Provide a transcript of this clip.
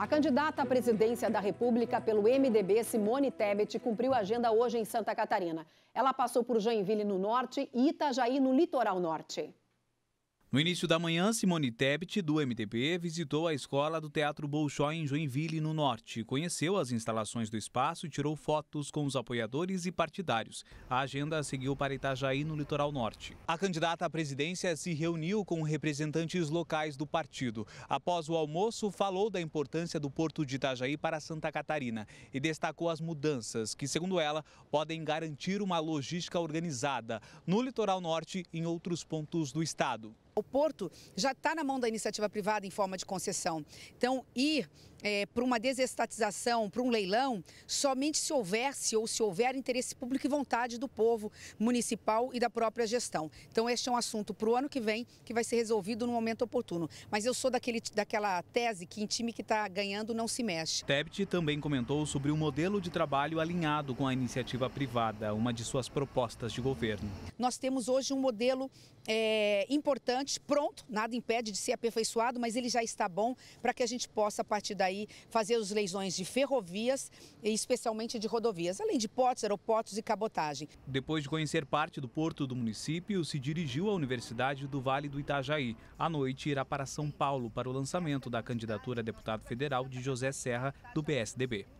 A candidata à presidência da República pelo MDB, Simone Tebet, cumpriu a agenda hoje em Santa Catarina. Ela passou por Joinville, no norte, e Itajaí, no litoral norte. No início da manhã, Simone Tebet, do MTP, visitou a escola do Teatro Bolshoi em Joinville, no Norte. Conheceu as instalações do espaço e tirou fotos com os apoiadores e partidários. A agenda seguiu para Itajaí, no litoral norte. A candidata à presidência se reuniu com representantes locais do partido. Após o almoço, falou da importância do porto de Itajaí para Santa Catarina e destacou as mudanças que, segundo ela, podem garantir uma logística organizada no litoral norte e em outros pontos do estado o porto já está na mão da iniciativa privada em forma de concessão. Então, ir é, para uma desestatização, para um leilão, somente se houvesse ou se houver interesse público e vontade do povo municipal e da própria gestão. Então, este é um assunto para o ano que vem que vai ser resolvido no momento oportuno. Mas eu sou daquele, daquela tese que em time que está ganhando não se mexe. Tebet também comentou sobre um modelo de trabalho alinhado com a iniciativa privada, uma de suas propostas de governo. Nós temos hoje um modelo é, importante totalmente pronto, nada impede de ser aperfeiçoado, mas ele já está bom para que a gente possa, a partir daí, fazer os leisões de ferrovias e especialmente de rodovias, além de portos, aeroportos e cabotagem. Depois de conhecer parte do porto do município, se dirigiu à Universidade do Vale do Itajaí. À noite, irá para São Paulo para o lançamento da candidatura a deputado federal de José Serra, do PSDB.